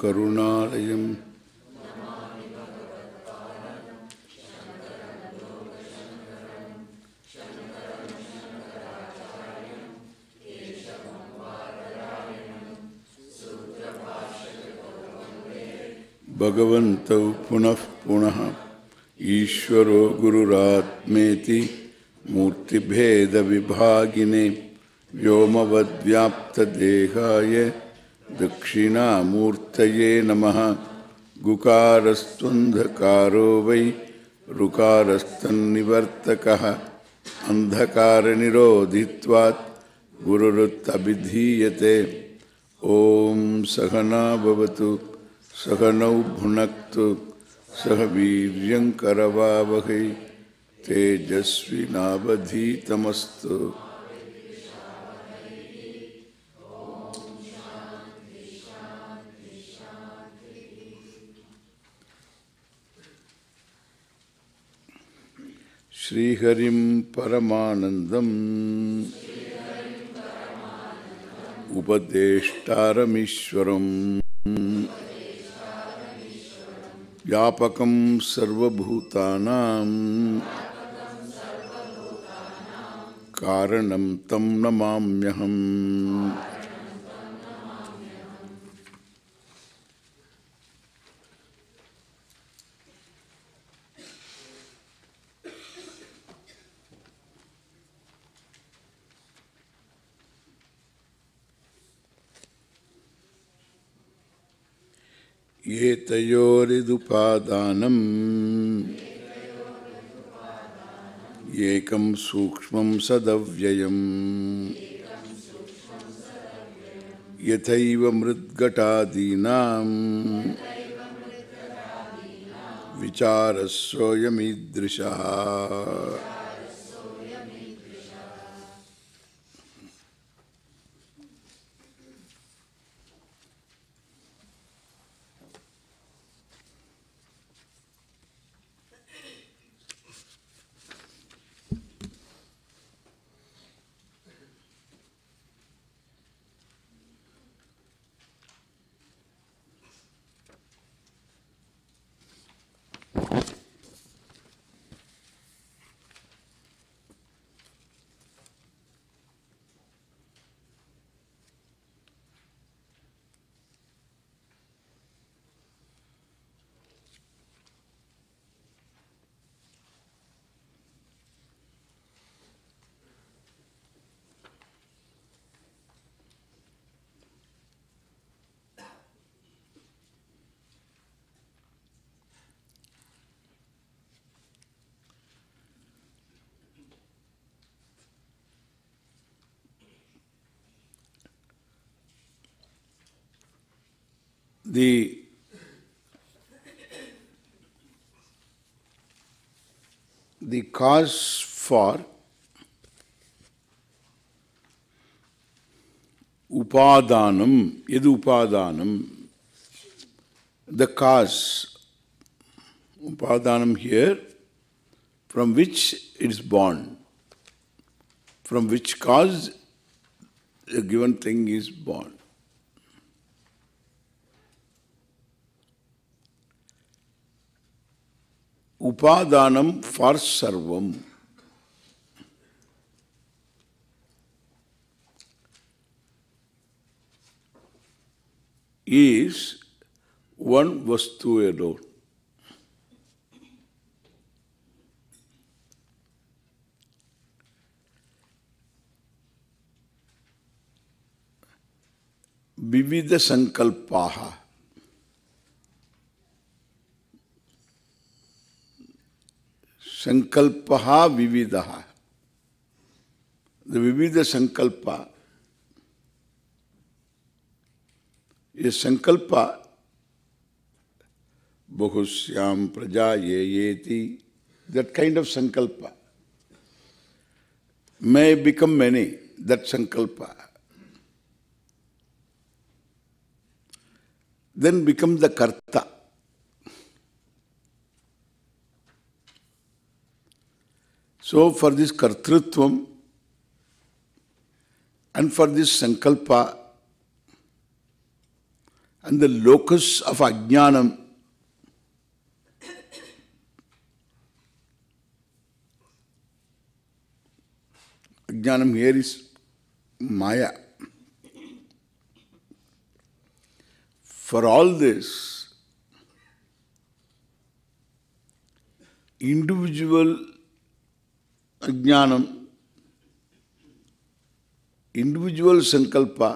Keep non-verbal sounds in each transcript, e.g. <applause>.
करुणालयं भगवन्तौ पुनः पुनः ईश्वरो गुरुरात्मेति मूर्तिभेदविभागिने व्योमवद्व्याप्तदेहाय दक्षिणामूर्तये नम गुकारस्त्वन्धकारो वै ऋकारस्तर्तक अंधकार गुरुरुत्तभिधीयते ॐ सहना भवतु सहनौ भुनक्तु सह वीर्यङ्करवावहै तेजस्विनावधीतमस्तु श्रीहरिं परमानन्दम् उपदेष्टारमीश्वरम् व्यापकं सर्वभूतानां कारणं तं नमाम्यहम् ये तयोरिदुपादानम् येकं सूक्ष्मं सदव्ययम् यथैव मृद्घटादीनां विचारस्वयमीदृशः the the cause for upadanam yad upadanam the cause upadanam here from which it is born from which cause the given thing is born உபாதானம் ஃபார் சர்வம் ஈஸ் ஒன் வஸ்து எடோ விவித சங்கல்பாக संकल्प विविध विविध संकल्प ये संकल्प बहुश्याम प्रजा ये ये थी दैट काइंड ऑफ संकल्प मै बिकम मैनी दट संकल्प देन बिकम द कर्ता So for this kartritvam, and for this sankalpa and the locus of ajnanam Ajnanam here is Maya. For all this, individual ಅಜ್ಞಾನಂ individual sankalpa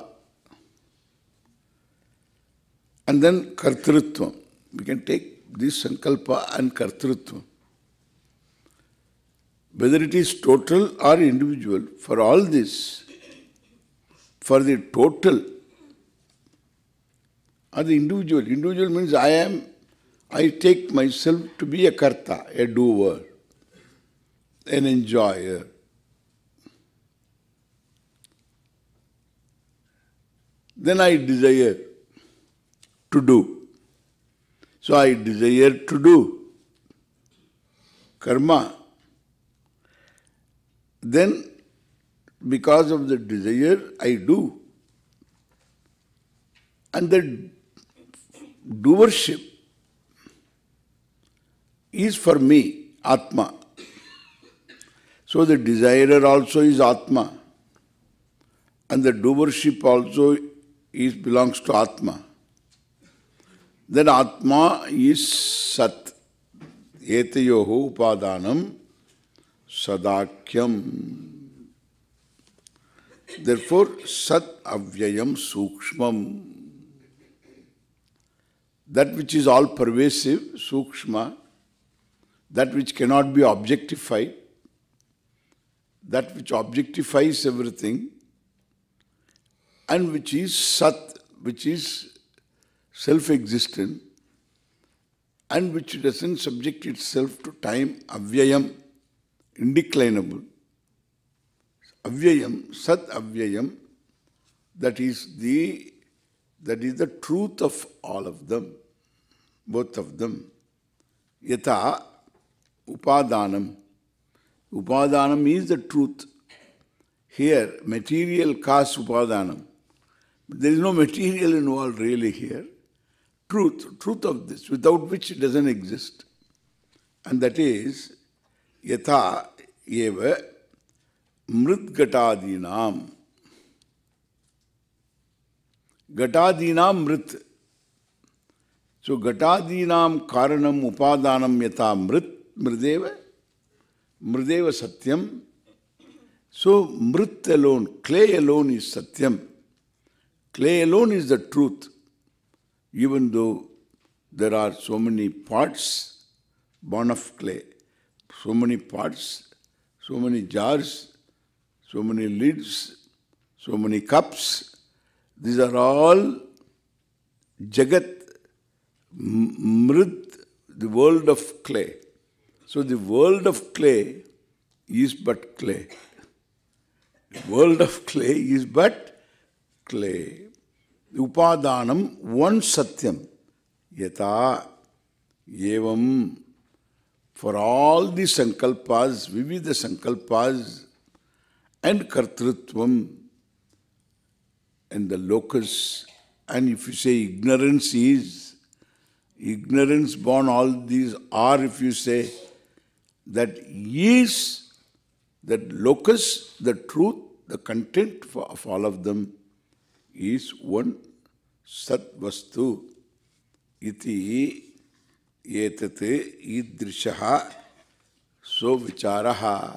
and then kartrutva. We can take this sankalpa and kartrutva. Whether it is total or individual, for all this, for the total or the individual, individual means I am, I take myself to be a karta, a doer and enjoy it. Then I desire to do. So I desire to do karma. Then because of the desire, I do. And the doership is for me, Atma. So the desirer also is Atma. And the doership also is belongs to Atma. Then Atma is Sat. Etayoho upadanam sadakyam. Therefore, Sat avyayam sukshmam. That which is all pervasive, sukshma, that which cannot be objectified, that which objectifies everything and which is sat, which is self-existent and which doesn't subject itself to time, avyayam, indeclinable. Avyayam, sat avyayam, that is the that is the truth of all of them, both of them. Yata upadanam Upadanam is the truth. Here, material cause Upadanam. there is no material involved really here. Truth, truth of this, without which it doesn't exist. And that is, yatha eva mritgatadinam. Gatadinam mrit. So gatadinam karanam upadanam yatha mrit, mrideva Mrideva Satyam. So Mrit alone, clay alone is Satyam. Clay alone is the truth. Even though there are so many parts born of clay, so many parts, so many jars, so many lids, so many cups. These are all Jagat, Mrit, the world of clay. So the world of clay is but clay. The world of clay is but clay. Upadanam, one satyam. Yata, yevam For all the sankalpas, vivida sankalpas, and kartrutvam, and the locus, and if you say ignorance is, ignorance born all these are, if you say, that is that locus, the truth, the content for, of all of them is one Satvastu iti yetate idrishaha so vicharaha.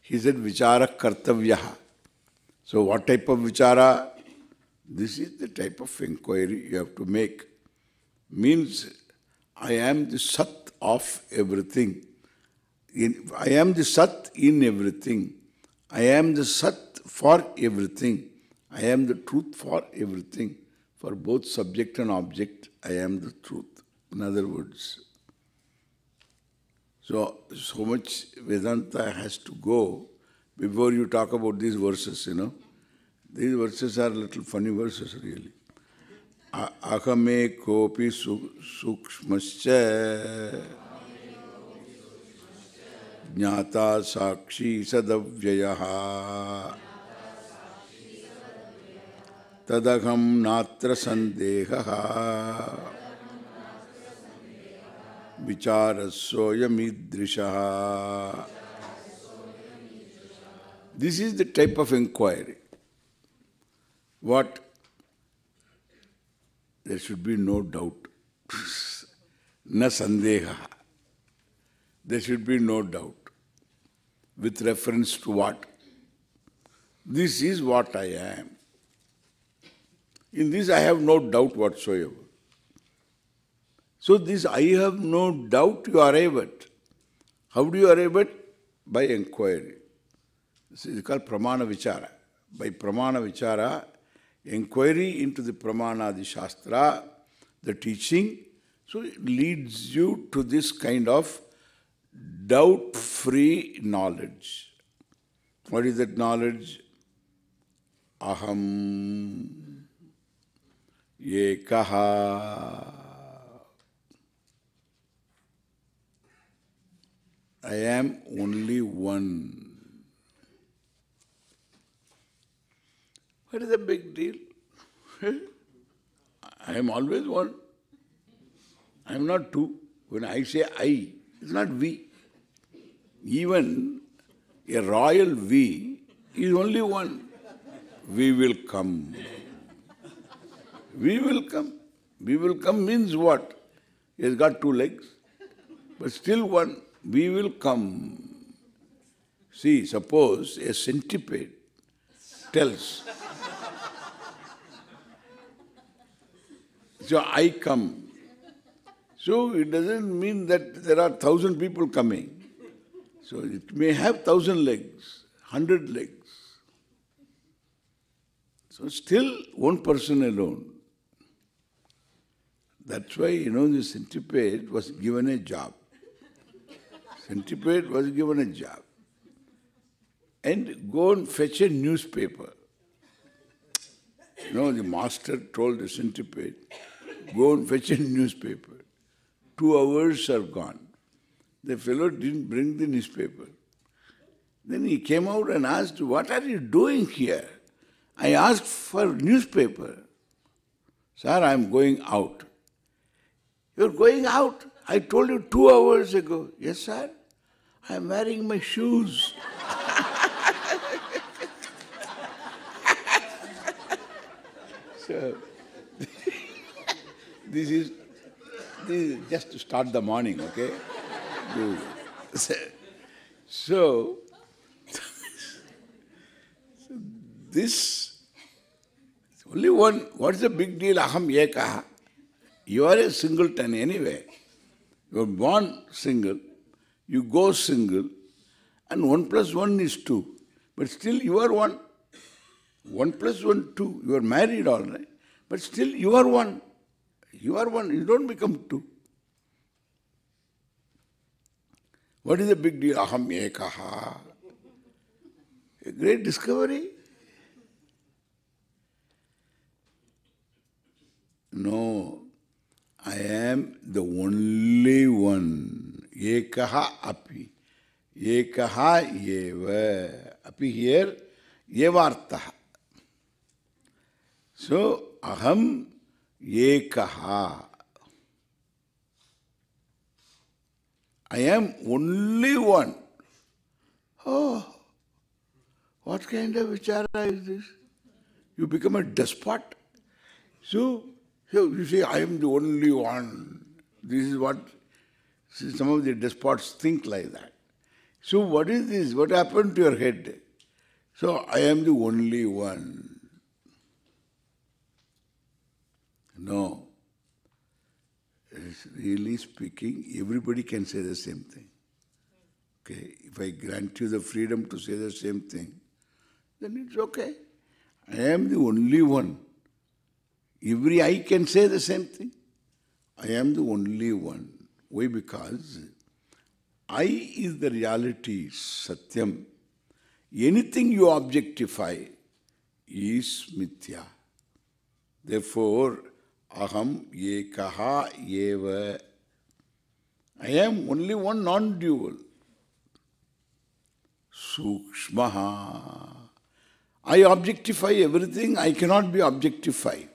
He said vichara kartavyaha. So what type of vichara? This is the type of inquiry you have to make. Means I am the sat of everything. I am the Sat in everything. I am the Sat for everything. I am the truth for everything. For both subject and object, I am the truth. In other words, so, so much Vedanta has to go before you talk about these verses, you know. These verses are little funny verses, really. Akame kopi sukshmascha ज्ञाता साक्षी सदव्यय तदहम नात्र संदेह विचारस्वयमीदृश this is the type of inquiry what there should be no doubt न संदेह there should be no doubt with reference to what? This is what I am. In this I have no doubt whatsoever. So this I have no doubt you arrive at. How do you arrive at? By inquiry. This is called pramana vichara. By pramana vichara, inquiry into the pramana, the shastra, the teaching, so it leads you to this kind of doubt free knowledge. What is that knowledge? Aham kaha? I am only one. What is the big deal? <laughs> I am always one. I am not two. When I say I, it's not we. Even a royal we is only one. We will come. We will come. We will come means what? He has got two legs, but still one. We will come. See, suppose a centipede tells, so I come. So it doesn't mean that there are thousand people coming. So it may have thousand legs, hundred legs. So still one person alone. That's why, you know, the centipede was given a job. centipede was given a job. And go and fetch a newspaper. You know, the master told the centipede, go and fetch a newspaper two hours are gone. The fellow didn't bring the newspaper. Then he came out and asked, what are you doing here? I asked for newspaper. Sir, I'm going out. You're going out? I told you two hours ago. Yes, sir. I'm wearing my shoes. <laughs> so, <laughs> this is this is just to start the morning, okay? so, so this only one, what's the big deal? Aham ekaha. You are a singleton anyway. You are born single, you go single, and one plus one is two. But still you are one. One plus one, two. You are married, all right. But still you are one. You are one, you don't become two. What is the big deal? Aham ekaha. A great discovery. No, I am the only one. Ekaha api. Ekaha yeva. Api here, yevartaha. So, aham ये कहा I am only one. Oh, what kind of vichara is this? You become a despot. so you say, I am the only one. This is what some of the despots think like that. So what is this? What happened to your head? So I am the only one. No. It's really speaking, everybody can say the same thing. Okay, if I grant you the freedom to say the same thing, then it's okay. I am the only one. Every eye can say the same thing. I am the only one. Why? Because I is the reality, Satyam. Anything you objectify is mithya. Therefore, Aham ekaha eva. I am only one non-dual. Sukshmaha. I objectify everything, I cannot be objectified.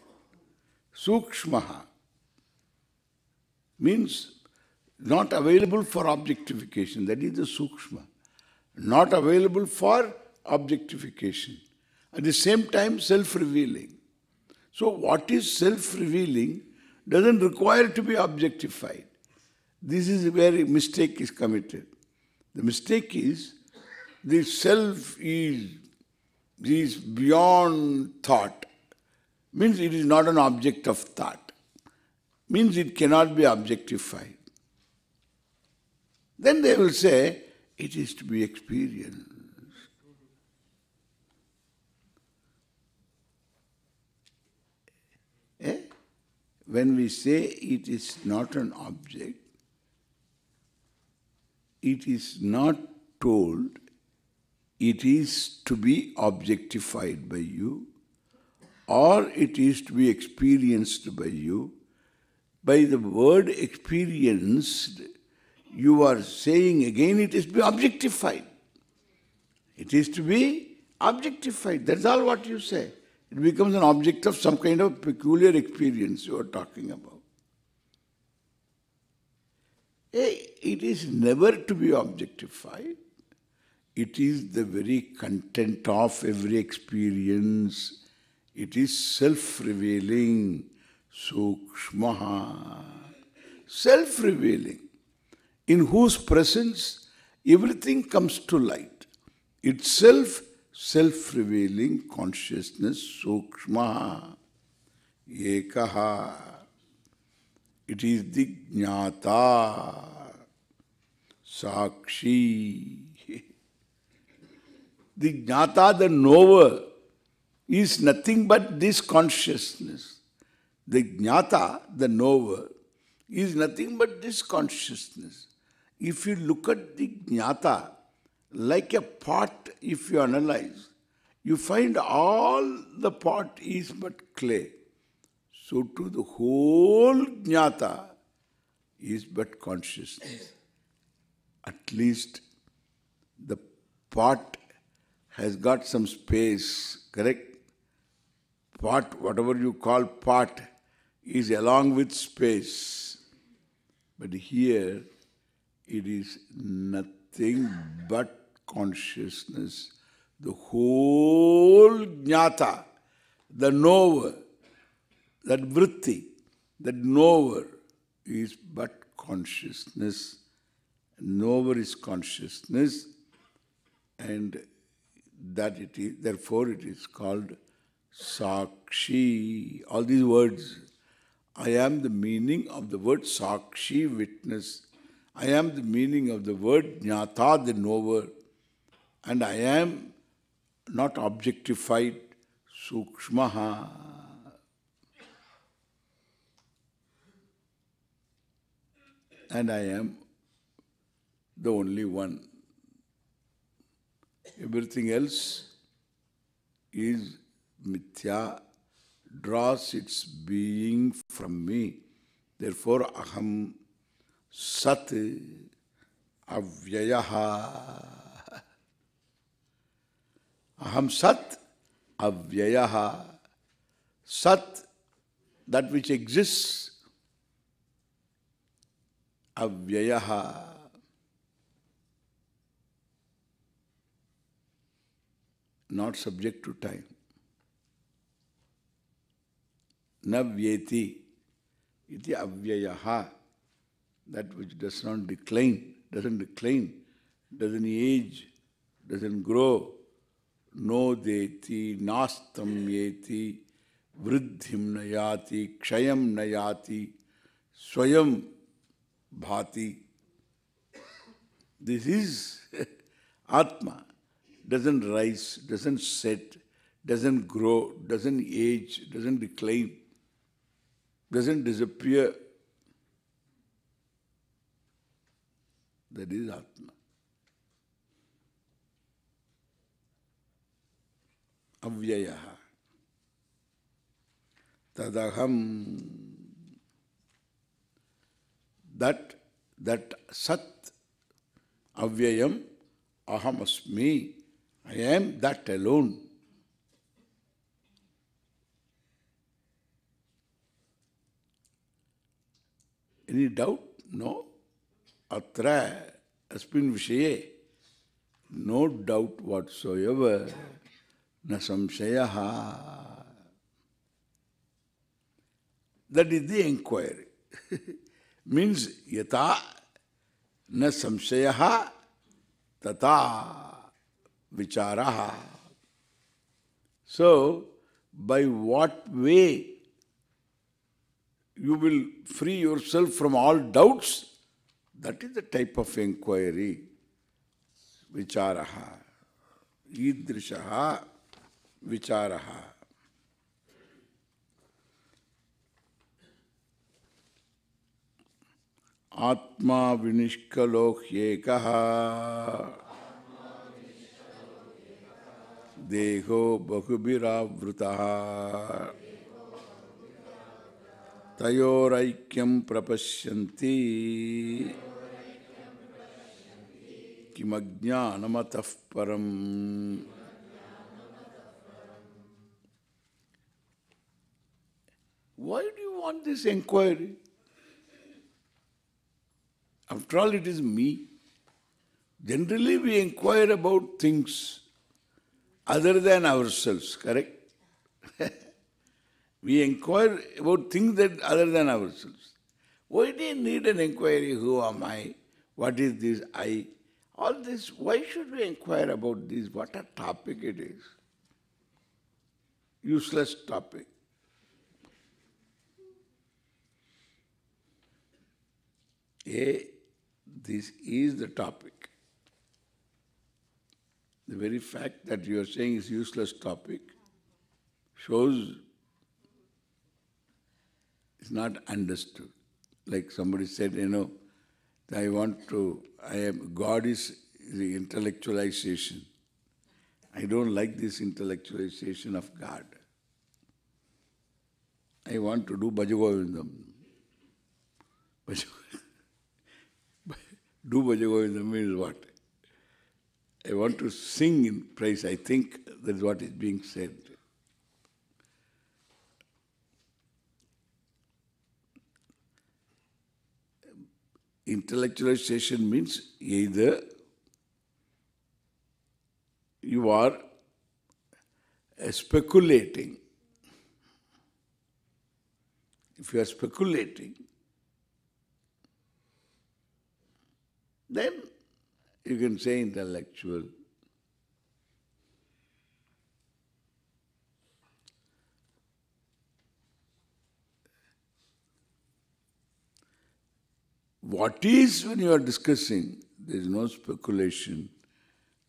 Sukshmaha means not available for objectification, that is the sukshma. Not available for objectification. At the same time, self-revealing. So what is self-revealing doesn't require to be objectified. This is where a mistake is committed. The mistake is the self is, is beyond thought. Means it is not an object of thought. Means it cannot be objectified. Then they will say, it is to be experienced. when we say it is not an object, it is not told it is to be objectified by you or it is to be experienced by you. By the word experienced, you are saying again it is to be objectified. It is to be objectified. That's all what you say. It becomes an object of some kind of peculiar experience you are talking about. It is never to be objectified. It is the very content of every experience. It is self-revealing, sukshmaha, self-revealing, in whose presence everything comes to light. Itself self-revealing consciousness sukshma ekaha. It is the jnata, sakshi. <laughs> the jnata, the knower, is nothing but this consciousness. The jnata, the knower, is nothing but this consciousness. If you look at the jnata, like a pot if you analyze, you find all the pot is but clay. So too the whole jnata is but consciousness. At least the pot has got some space, correct? Pot, whatever you call pot, is along with space. But here it is nothing but consciousness, the whole jnata, the knower, that vritti, that knower is but consciousness. Knower is consciousness and that it is, therefore it is called Sakshi. All these words, I am the meaning of the word Sakshi, witness. I am the meaning of the word Jnata, the knower and I am not objectified, sukshmaha. And I am the only one. Everything else is mithya, draws its being from me. Therefore, aham sat avyayaha. Aham Sat Avyayaha. Sat, that which exists. Avyayaha. Not subject to time. Navyeti. Iti avyayaha. That which does not decline, doesn't decline, doesn't age, doesn't grow, नोदेति नास्तम येति वृद्धि न याति क्षय न याति स्वयं भाति this is atma doesn't rise doesn't set doesn't grow doesn't age doesn't decline doesn't disappear that is atma अव्यय तदहम दट दट सत अव्ययम अहम अस्मि I am that alone any doubt no अत्र अस्मिन् विषये no doubt whatsoever न संशय that is the inquiry means यथा न संशय तथा विचार so by what way you will free yourself from all doubts that is the type of inquiry विचार ईदृश विचार आत्मा विनिष्कलोक्येक देहो बहुबिरावृता तयोरैक्यं प्रपश्यन्ति किमज्ञानमतः परम् this inquiry? After all, it is me. Generally, we inquire about things other than ourselves, correct? <laughs> we inquire about things that other than ourselves. Why do you need an inquiry? Who am I? What is this I? All this, why should we inquire about this? What a topic it is. Useless topic. A, this is the topic. The very fact that you are saying is useless topic shows it's not understood. Like somebody said, you know, I want to, I am, God is the intellectualization. I don't like this intellectualization of God. I want to do Bhajagovindam. Bhajagovindam do bhajagovinda means what? I want to sing in praise. I think that is what is being said. Intellectualization means either you are speculating. If you are speculating, Then you can say intellectual. What is when you are discussing, there is no speculation,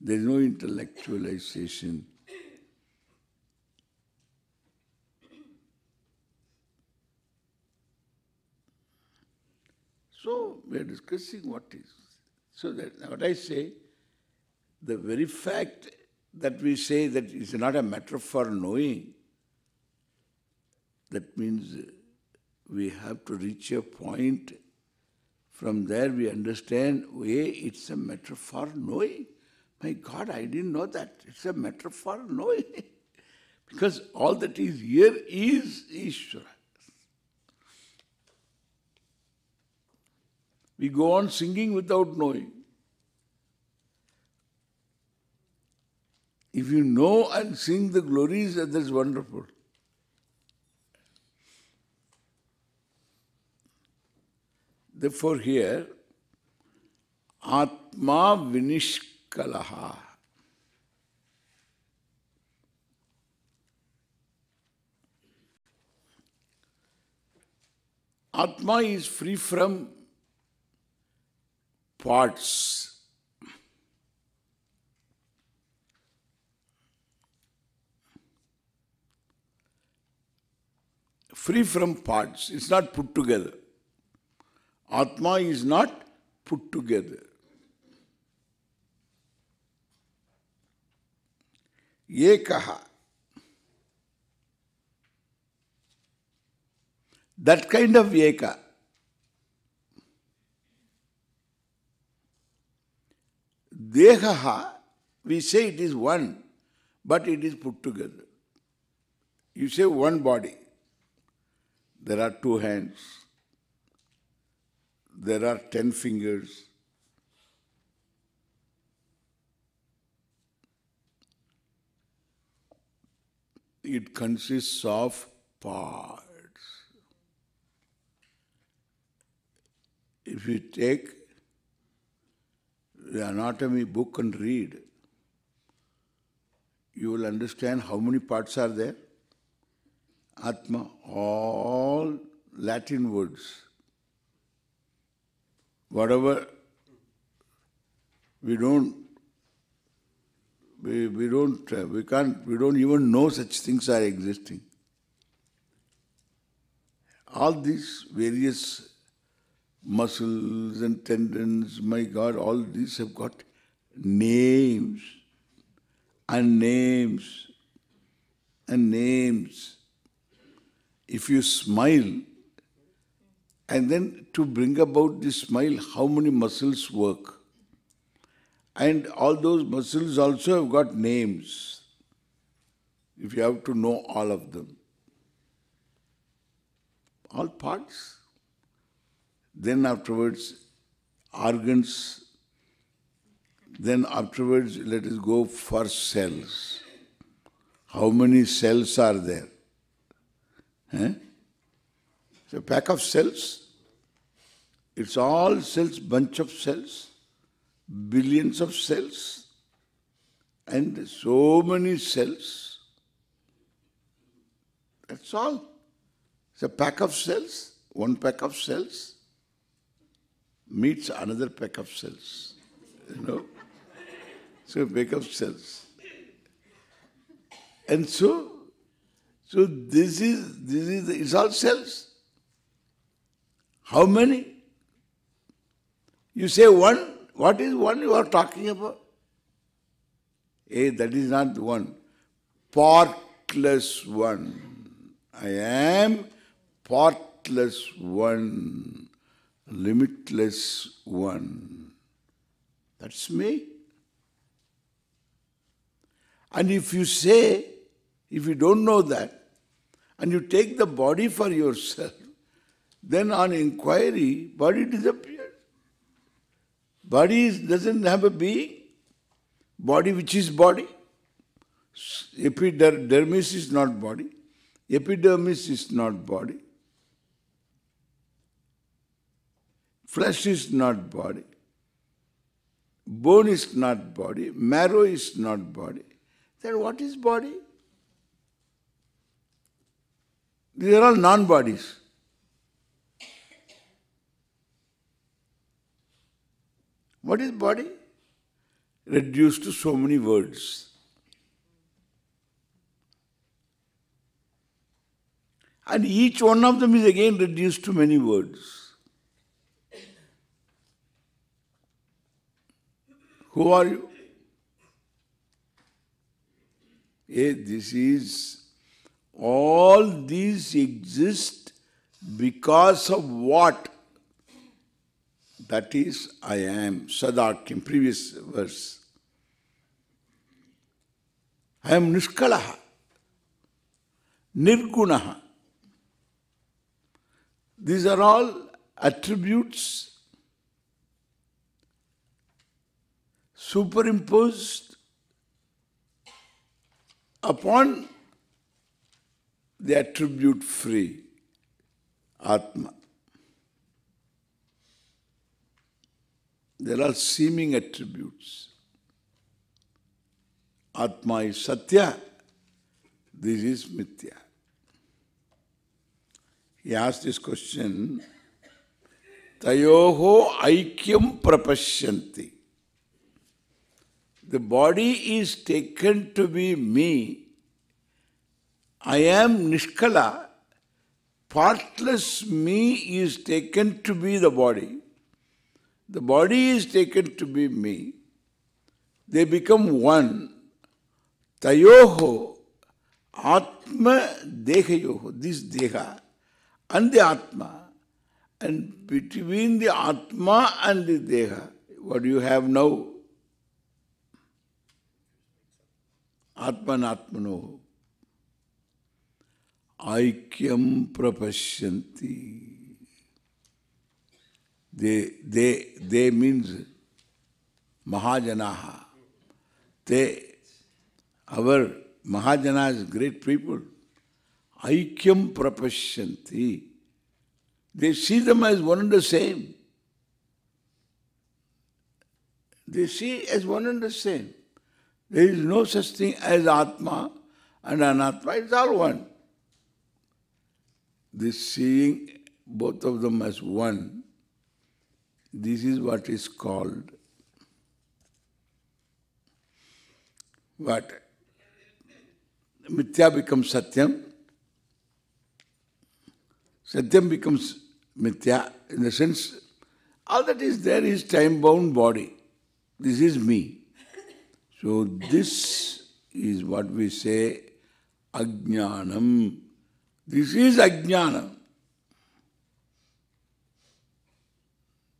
there is no intellectualization. So we are discussing what is. So that what I say, the very fact that we say that it's not a matter for knowing, that means we have to reach a point. From there we understand, hey, it's a matter for knowing. My God, I didn't know that. It's a matter for knowing. <laughs> because all that is here is Ishvara. We go on singing without knowing. If you know and sing the glories, that is wonderful. Therefore here, Atma Vinishkalaha. Atma is free from parts. Free from parts, it's not put together. Atma is not put together. ha. That kind of yeka. Dehaha, we say it is one, but it is put together. You say one body. There are two hands. There are ten fingers. It consists of parts. If you take the anatomy book and read, you will understand how many parts are there. Atma, all Latin words. Whatever we don't, we, we don't, uh, we can't, we don't even know such things are existing. All these various muscles and tendons, my God, all these have got names and names and names. If you smile, and then to bring about the smile, how many muscles work? And all those muscles also have got names, if you have to know all of them. All parts then afterwards organs, then afterwards let us go for cells. How many cells are there? Eh? It's a pack of cells. It's all cells, bunch of cells, billions of cells, and so many cells. That's all. It's a pack of cells, one pack of cells meets another pack of cells. You know? so pack of cells. And so, so this is this is it's all cells. How many? You say one. What is one you are talking about? Hey, eh, that is not one. Partless one. I am partless one limitless one. That's me. And if you say, if you don't know that, and you take the body for yourself, then on inquiry, body disappears. Body doesn't have a being. Body which is body. Epidermis is not body. Epidermis is not body. Flesh is not body. Bone is not body. Marrow is not body. Then what is body? These are all non-bodies. What is body? Reduced to so many words. And each one of them is again reduced to many words. Who are you? Hey, this is, all these exist because of what? That is, I am. Sadakim, previous verse. I am Nishkalaha, Nirgunaha. These are all attributes superimposed upon the attribute free Atma. There are seeming attributes. Atma is Satya, this is Mithya. He asked this question, Tayoho Aikyam Prapashyanti the body is taken to be me, I am Nishkala, partless me is taken to be the body. The body is taken to be me. They become one. Tayoho, Atma Dehayoho, this Deha, and the Atma. And between the Atma and the Deha, what you have now, आत्मनात्मनो ऐक्य प्रपश्यंती दे दे दे means महाजना ते our महाजना is great people ऐक्य प्रपश्यंती they see them as one and the same they see as one and the same There is no such thing as Atma and Anatma, it's all one. This seeing both of them as one, this is what is called what? Mithya becomes Satyam, Satyam becomes Mithya in the sense all that is there is time-bound body. This is me. So this is what we say ajnanam. This is ajnanam.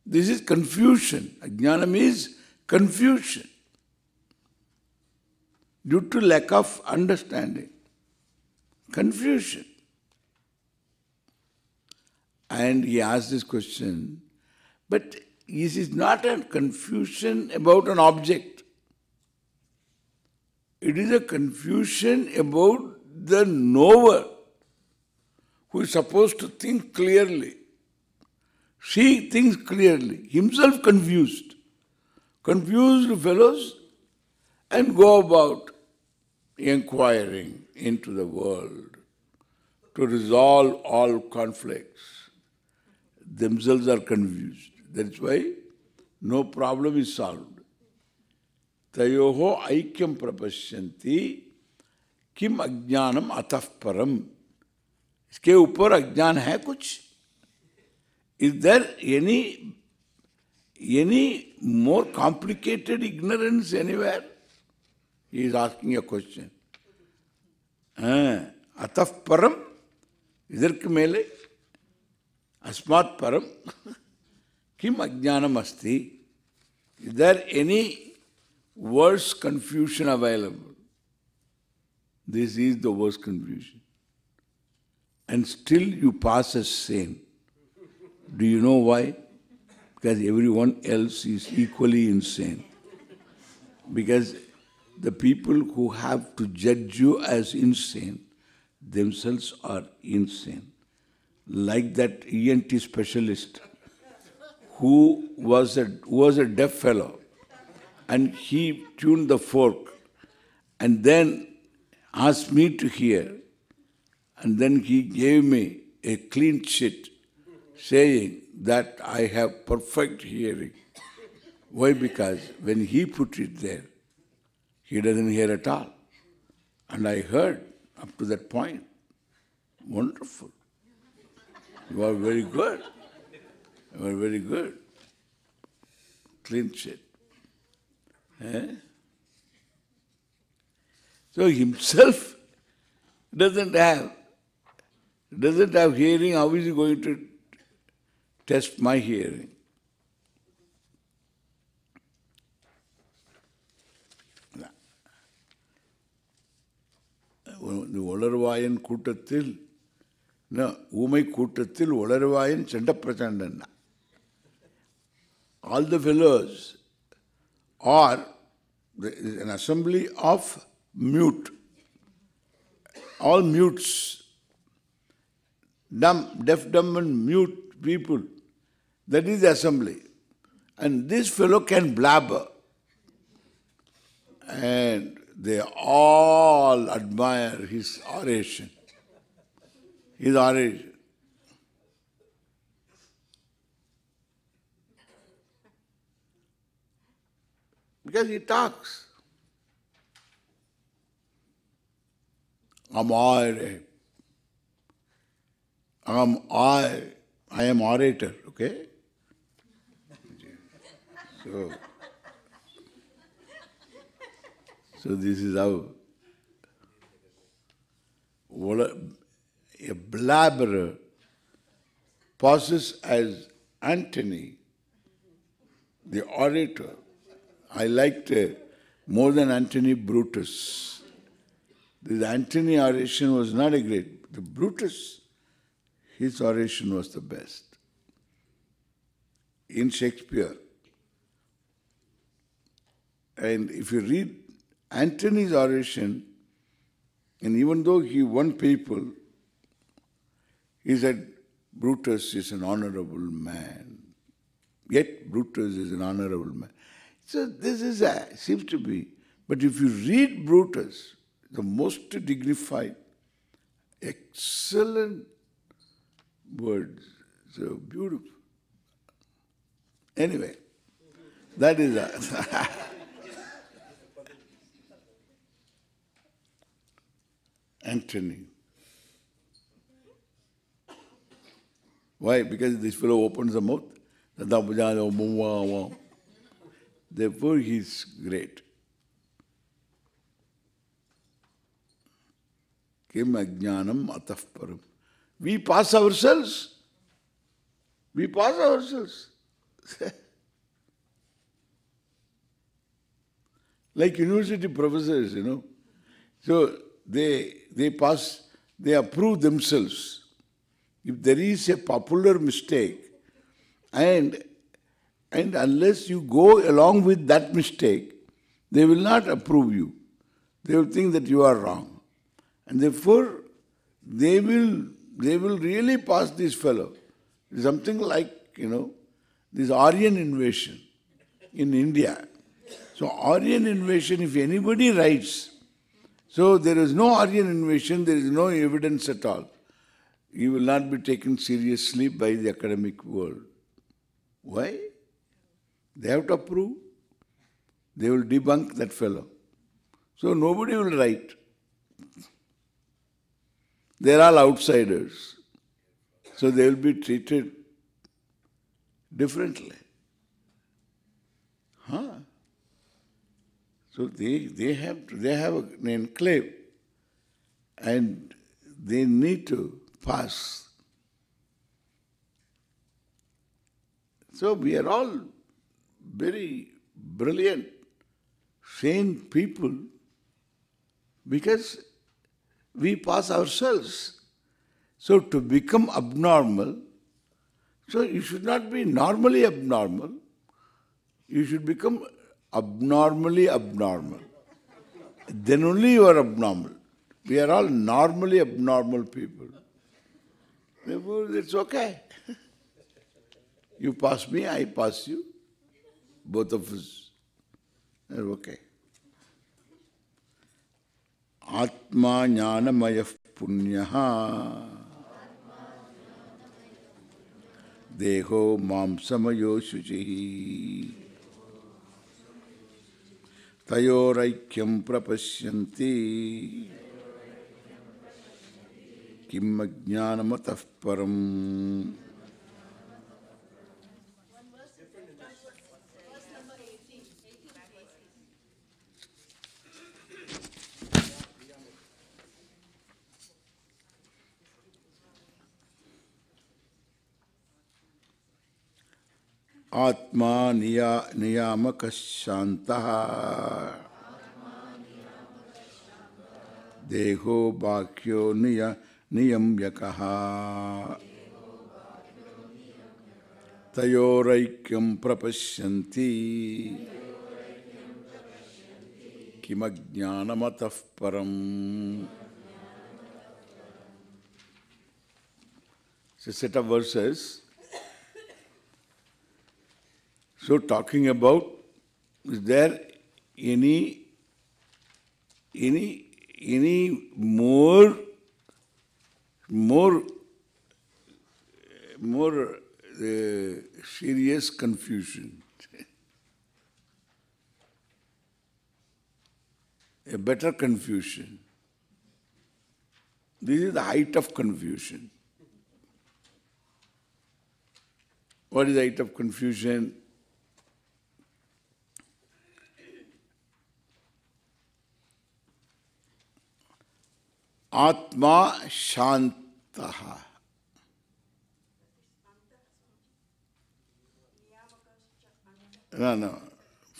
This is confusion. Ajnanam is confusion due to lack of understanding. Confusion. And he asked this question, but this is not a confusion about an object. It is a confusion about the knower who is supposed to think clearly. see thinks clearly, himself confused. Confused fellows and go about inquiring into the world to resolve all conflicts. Themselves are confused. That's why no problem is solved. तयो ऐक्यम प्रपश्यंती किम अज्ञानम अतः इसके ऊपर अज्ञान है कुछ इधर there any any more complicated ignorance anywhere he is asking a question अतः परम मेले மேலே परम பரம் கிம் அஜானம் அஸ்தி is worst confusion available. This is the worst confusion. And still you pass as sane. Do you know why? Because everyone else is equally insane. Because the people who have to judge you as insane themselves are insane. Like that ENT specialist who was a, who was a deaf fellow and he tuned the fork and then asked me to hear. And then he gave me a clean sheet saying that I have perfect hearing. Why? Because when he put it there, he doesn't hear at all. And I heard up to that point. Wonderful. You are very good. You are very good. Clean sheet. Eh? So himself doesn't have, doesn't have hearing, how is he going to test my hearing? உளர்வாயன் கூட்டத்தில் ஊமை கூட்டத்தில் உளர்வாயன் செண்ட பிரச்சண்டன் all the fellows or an assembly of mute, all mutes, dumb, deaf, dumb and mute people. That is the assembly. And this fellow can blabber. And they all admire his oration. His oration. because he talks. I'm I. I'm I. I am orator, okay? So, so this is how a blabberer passes as Antony, the orator. I liked uh, more than Antony Brutus. This Antony oration was not a great, the Brutus, his oration was the best. In Shakespeare, and if you read Antony's oration, and even though he won people, he said, Brutus is an honorable man. Yet Brutus is an honorable man. So this is a, seems to be. But if you read Brutus, the most dignified, excellent words, so beautiful. Anyway, that is a <laughs> Antony. Why? Because this fellow opens the mouth. Therefore, he is great. Kim ajnanam We pass ourselves. We pass ourselves. <laughs> like university professors, you know. So they they pass, they approve themselves. If there is a popular mistake and and unless you go along with that mistake, they will not approve you. They will think that you are wrong. And therefore, they will they will really pass this fellow. Something like, you know, this Aryan invasion in India. So Aryan invasion, if anybody writes, so there is no Aryan invasion, there is no evidence at all. He will not be taken seriously by the academic world. Why? They have to approve. They will debunk that fellow. So nobody will write. They're all outsiders. So they will be treated differently. Huh? So they they have they have an enclave and they need to pass. So we are all very brilliant, sane people because we pass ourselves. So to become abnormal, so you should not be normally abnormal, you should become abnormally abnormal. Then only you are abnormal. We are all normally abnormal people. Therefore, it's okay. You pass me, I pass you both of us are eh, okay. Atma Jnanamaya Punyaha Deho Mamsamayo Shuchihi Tayoraikyam Prapashyanti Kim Ajnanamatah Param आत्मा निया नियामक शांत देहो बाक्यो निय नियम्यक तयोरक्यम प्रपश्यन्ति किमज्ञानमतः परम् It's a set of verses so talking about, is there any, any, any more, more, more uh, serious confusion? <laughs> A better confusion. This is the height of confusion. What is the height of confusion? आत्मा शांत न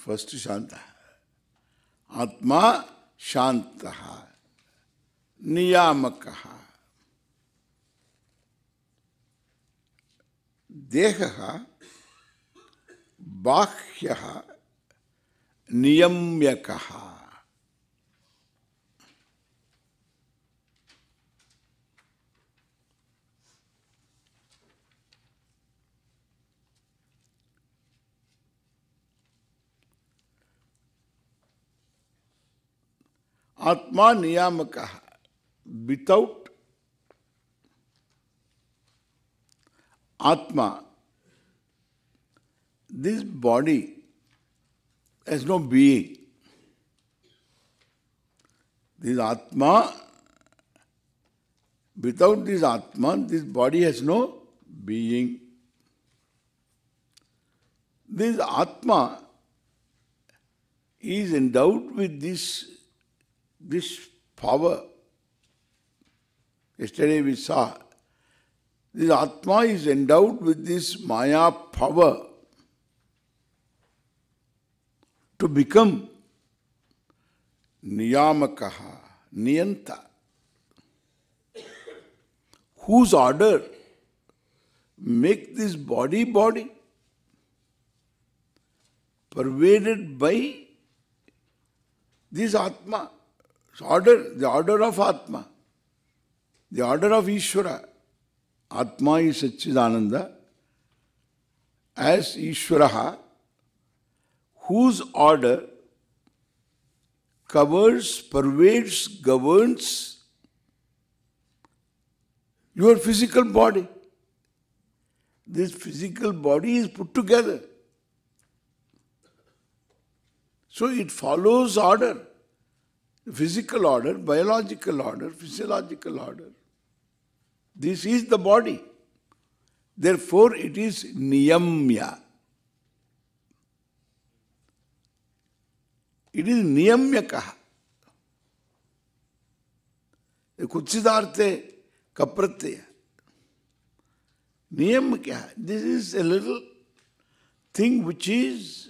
first शांत आत्मा शांत नियामक देह बाह्य नियम्यक Atma Niyamakaha. Without Atma, this body has no being. This Atma, without this Atma, this body has no being. This Atma is endowed with this this power. Yesterday we saw this Atma is endowed with this Maya power to become Niyamakaha, Niyanta, whose order make this body body pervaded by this Atma. So order, the order of Atma, the order of Ishvara. Atma is Satchidananda. As Ishvaraha, whose order covers, pervades, governs your physical body. This physical body is put together. So it follows order physical order, biological order, physiological order. This is the body. Therefore, it is niyamya. It is niyamya kaha. Kutsidarthe kapratyaya. Niyam kya? This is a little thing which is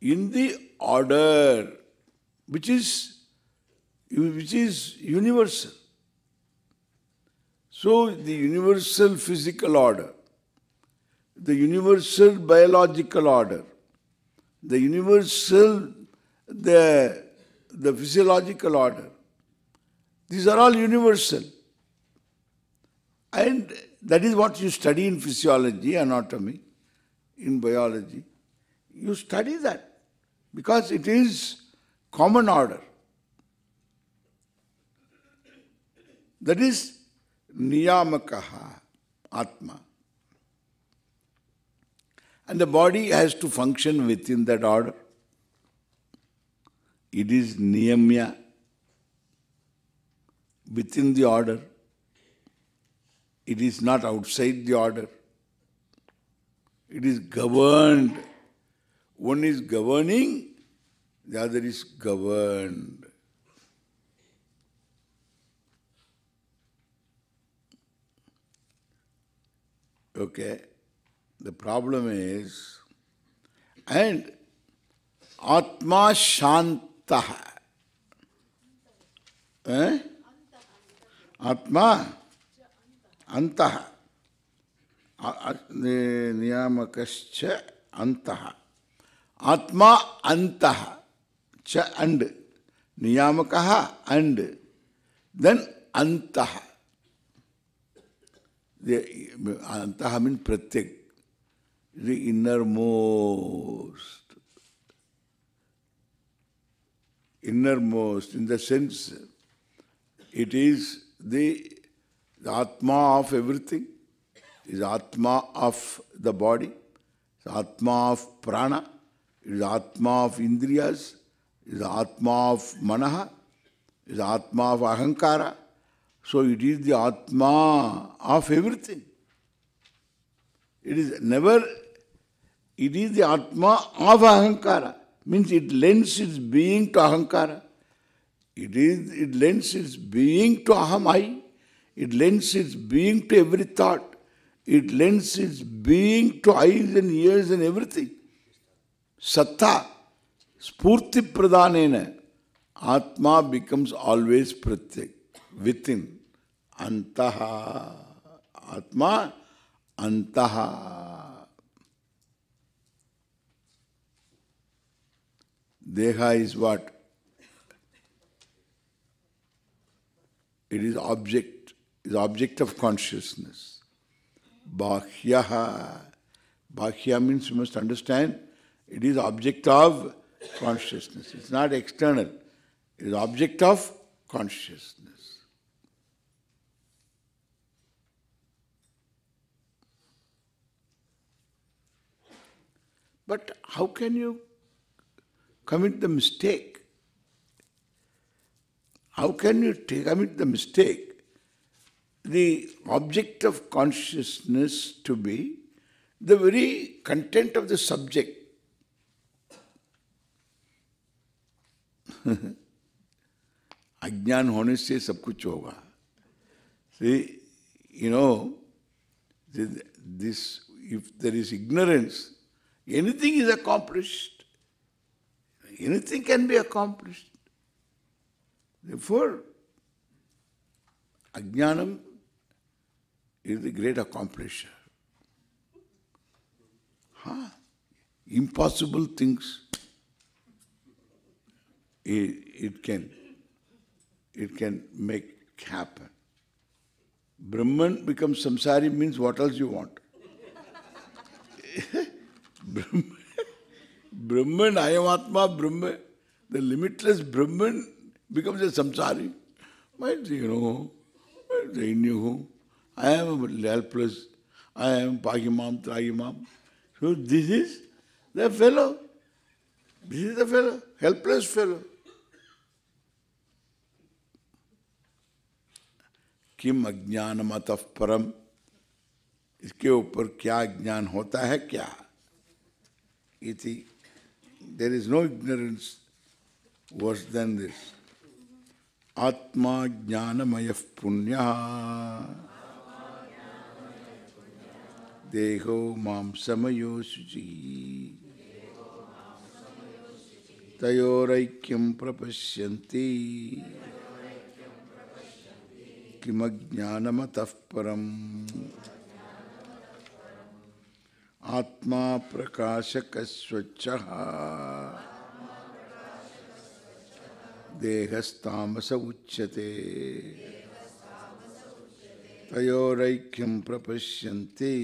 in the order, which is which is universal. So the universal physical order, the universal biological order, the universal, the, the physiological order, these are all universal. And that is what you study in physiology, anatomy, in biology. You study that because it is common order. That is niyamakaha, atma. And the body has to function within that order. It is niyamya, within the order. It is not outside the order. It is governed. One is governing, the other is governed. Okay? The problem is, and Atma Shantaha. Eh? Atma Antaha. Niyamakascha Antaha. Atma Antaha. Cha and. Niyamakaha and. Then Antaha the antaha means pratyak, the innermost. Innermost, in the sense, it is the, the atma of everything, it is atma of the body, it is atma of prana, it is atma of indriyas, it is atma of manaha, it is atma of ahankara, so it is the Atma of everything. It is never, it is the Atma of Ahankara. Means it lends its being to Ahankara. It is, it lends its being to Ahamai. It lends its being to every thought. It lends its being to eyes and ears and everything. Satta, Spurti Pradhanena, Atma becomes always Pratyek, within. अंत आत्मा अंत देहा is what? It is object, is object of consciousness. Bhakyaha. Bhakya means you must understand it is object of consciousness. It's not external. It is object of consciousness. But how can you commit the mistake? How can you commit the mistake? The object of consciousness to be the very content of the subject. अज्ञान <laughs> See, you know, this if there is ignorance, Anything is accomplished. Anything can be accomplished. Therefore, Ajnanam is the great accomplisher. Huh? Impossible things it, it can it can make happen. Brahman becomes samsari means what else you want. <laughs> Brahman, I am Atma, Brahman. The limitless Brahman becomes a samsari. My you know, my you I am a helpless, I am Pagimam, Tragimam. So this is the fellow. This is the fellow, helpless fellow. किम अज्ञान मत परम इसके ऊपर क्या ज्ञान होता है क्या iti. There is no ignorance worse than this. Atma jnanamaya punya. Deho mam samayo suci. Tayoraikyam prapashyanti. Kimajnanamatah param. आत्मा प्रकाशक स्वच्छ देहस्तामस उच्यते तयोरैक्यं प्रपश्यन्ति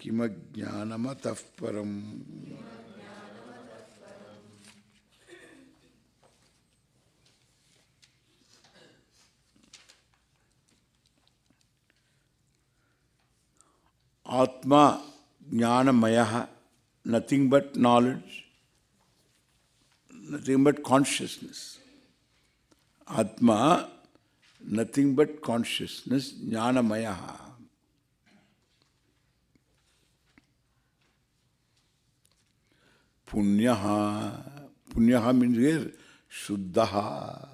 किमज्ञानमतः परम् Atma Maya, nothing but knowledge, nothing but consciousness. Atma, nothing but consciousness, Maya. Punyaha. Punyaha means here, Shuddhaha.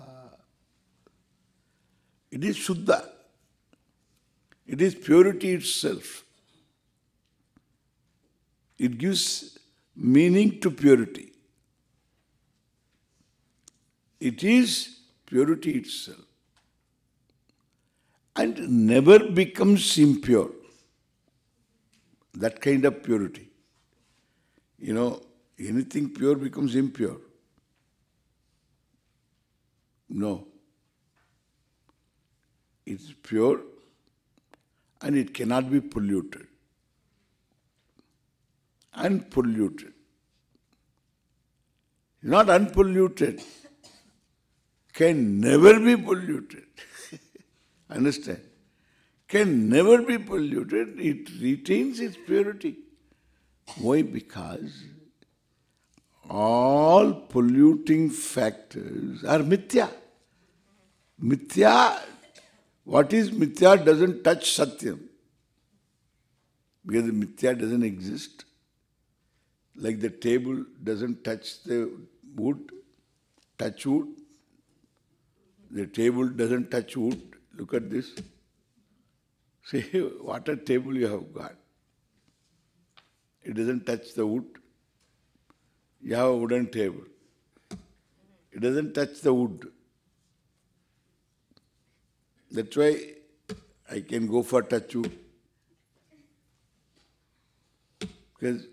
It is Shuddha. It is purity itself. It gives meaning to purity. It is purity itself. And never becomes impure. That kind of purity. You know, anything pure becomes impure. No. It is pure and it cannot be polluted unpolluted. Not unpolluted, can never be polluted. <laughs> Understand? Can never be polluted, it retains its purity. Why? Because all polluting factors are mithya. Mithya, what is mithya doesn't touch satyam. Because mithya doesn't exist like the table doesn't touch the wood, touch wood. The table doesn't touch wood. Look at this. <laughs> See what a table you have got. It doesn't touch the wood. You have a wooden table. It doesn't touch the wood. That's why I can go for touch wood. Because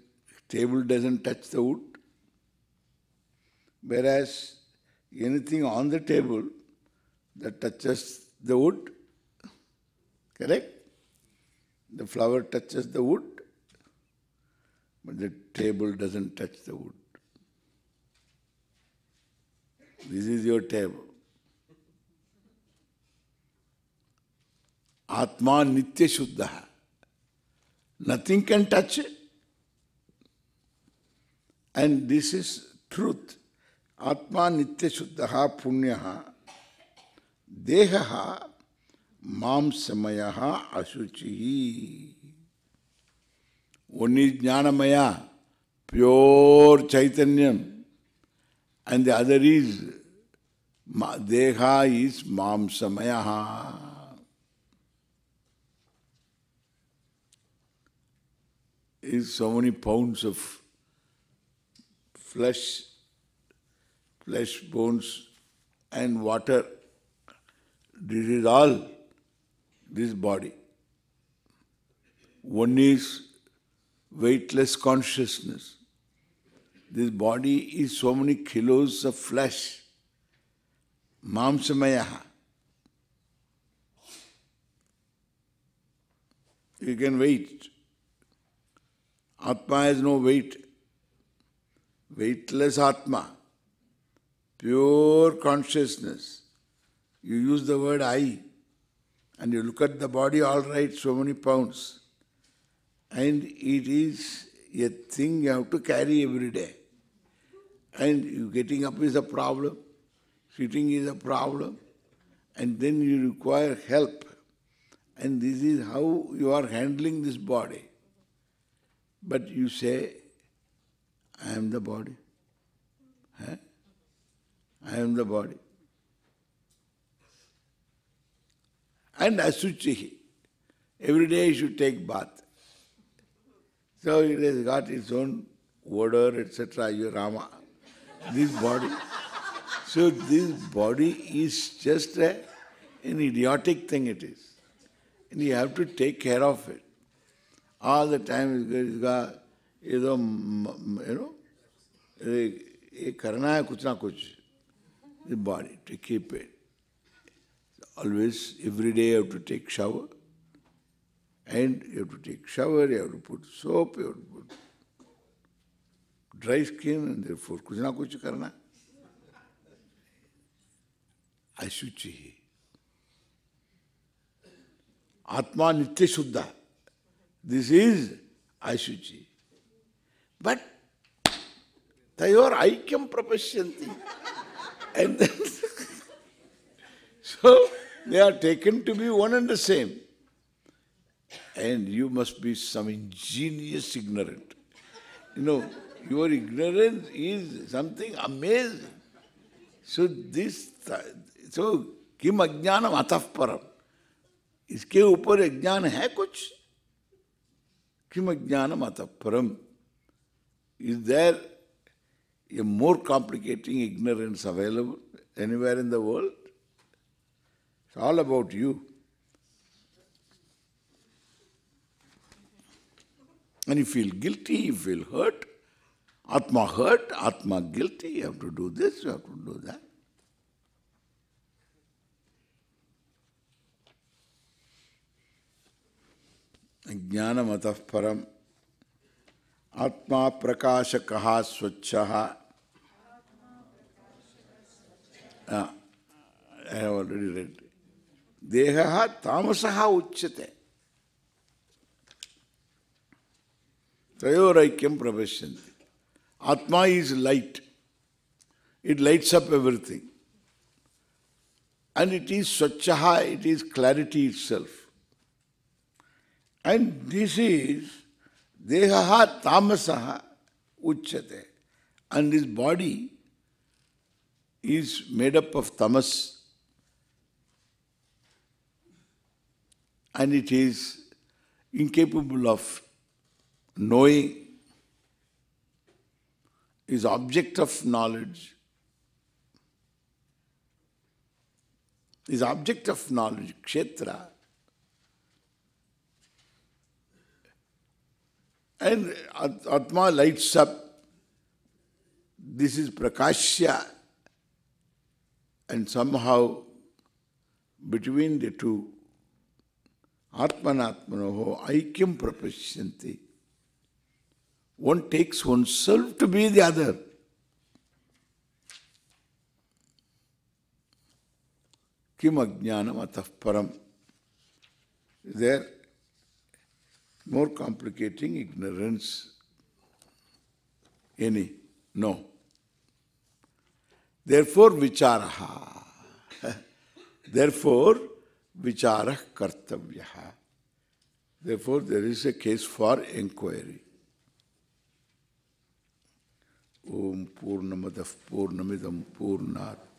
table doesn't touch the wood. Whereas anything on the table that touches the wood, correct? The flower touches the wood, but the table doesn't touch the wood. This is your table. Atma Nitya Shuddha. Nothing can touch it. And this is truth. Atma nitya shuddha punyaha. Dehaha माम समय अशुचि One is Jnanamaya, pure Chaitanyam, and the other is Deha is Mamsamayaha. Is so many pounds of flesh, flesh, bones, and water. This is all this body. One is weightless consciousness. This body is so many kilos of flesh. Mamsamayaha. You can wait. Atma has no weight weightless Atma, pure consciousness. You use the word I and you look at the body, all right, so many pounds. And it is a thing you have to carry every day. And you getting up is a problem, sitting is a problem, and then you require help. And this is how you are handling this body. But you say, I am the body. I am the body. And asuchihi. Every day you should take bath. So it has got its own odor, etc. You Rama. This body. So this body is just a, an idiotic thing it is. And you have to take care of it. All the time it's got ये you know ये करना है कुछ ना कुछ body to keep it always every day have to take shower and you to take shower you to put soap you to put dry skin for कुछ ना कुछ करना अशुचि आत्मा नित्य शुद्ध दिस इज आई अशुचि But तयोर ऐक्यम प्रपश्यन्ति and then <laughs> so they are taken to be one and the same and you must be some ingenious ignorant you know your ignorance is something amazing so this so kim ajnanam atah Iske upar ऊपर hai kuch कुछ किम अज्ञानम is there a more complicating ignorance available anywhere in the world? It's all about you. And you feel guilty, you feel hurt. Atma hurt, Atma guilty, you have to do this, you have to do that. Jnana matah param आत्मा प्रकाशक स्वच्छ देह तामस उच्यते तयोरक्यम प्रवेश atma is light it lights up everything and it is स्वच्छ it is clarity it itself and this is Dehaha tamasaha uchyate. And his body is made up of tamas. And it is incapable of knowing, is object of knowledge, is object of knowledge, kshetra, And Atma lights up. This is Prakashya. And somehow between the two, Atmanatmanoho, Aikyam Prapashyanti. One takes oneself to be the other. Kim Ajnanam There, more complicating ignorance. Any? No. Therefore, vicharaha. <laughs> Therefore, vicharah kartavyaha. Therefore, there is a case for inquiry. Om Purnamadav Purnamidam Purnat